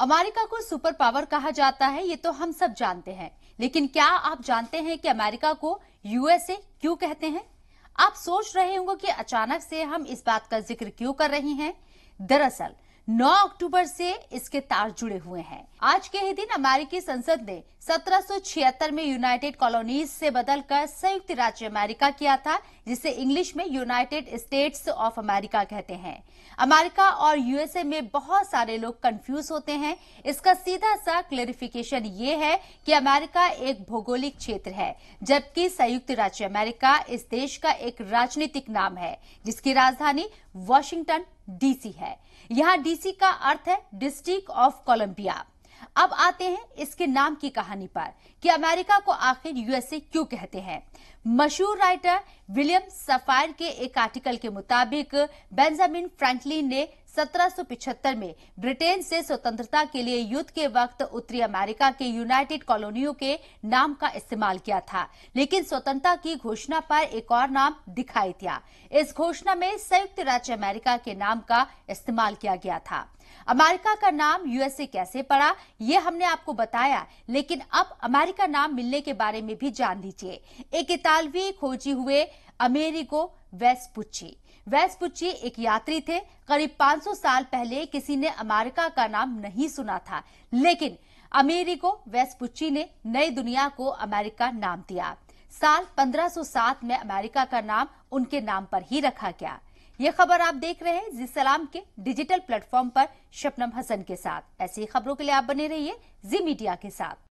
America को super power कहा जाता है ये तो हम सब जानते हैं लेकिन क्या आप जानते हैं कि अमेरिका को यूएसए क्यों कहते हैं आप सोच रहे होंगे कि अचानक से हम इस बात का जिक्र क्यों कर रहे हैं दरअसल 9 अक्टूबर से इसके तार जुड़े हुए हैं आज के ही दिन अमेरिकी संसद ने 1776 में यूनाइटेड कॉलोनीज से बदलकर संयुक्त राज्य अमेरिका किया था जिसे इंग्लिश में यूनाइटेड स्टेट्स ऑफ अमेरिका कहते हैं अमेरिका और यूएसए में बहुत सारे लोग कंफ्यूज होते हैं इसका सीधा सा क्लेरिफिकेशन ये है कि अमेरिका एक भौगोलिक क्षेत्र है जबकि संयुक्त राज्य अमेरिका इस देश का एक राजनीतिक नाम है जिसकी राजधानी वॉशिंगटन डीसी है यहाँ डीसी का अर्थ है डिस्ट्रिक्ट ऑफ कोलंबिया अब आते हैं इसके नाम की कहानी पर कि अमेरिका को आखिर यूएसए क्यों कहते हैं मशहूर राइटर विलियम सफायर के एक आर्टिकल के मुताबिक बेंजामिन फ्रैंकलिन ने 1775 में ब्रिटेन से स्वतंत्रता के लिए युद्ध के वक्त उत्तरी अमेरिका के यूनाइटेड कॉलोनियों के नाम का इस्तेमाल किया था लेकिन स्वतंत्रता की घोषणा पर एक और नाम दिखाई दिया इस घोषणा में संयुक्त राज्य अमेरिका के नाम का इस्तेमाल किया गया था अमेरिका का नाम यूएसए कैसे पड़ा ये हमने आपको बताया लेकिन अब अमेरिका नाम मिलने के बारे में भी जान लीजिए एक इतालवी खोजी हुए अमेरिको वेस्पुच्ची वेस्पुच्ची एक यात्री थे करीब 500 साल पहले किसी ने अमेरिका का नाम नहीं सुना था लेकिन अमेरिको वेस्पुच्ची ने नई दुनिया को अमेरिका नाम दिया साल 1507 में अमेरिका का नाम उनके नाम पर ही रखा गया ये खबर आप देख रहे हैं जी सलाम के डिजिटल प्लेटफॉर्म पर शबनम हसन के साथ ऐसी खबरों के लिए आप बने रहिए जी मीडिया के साथ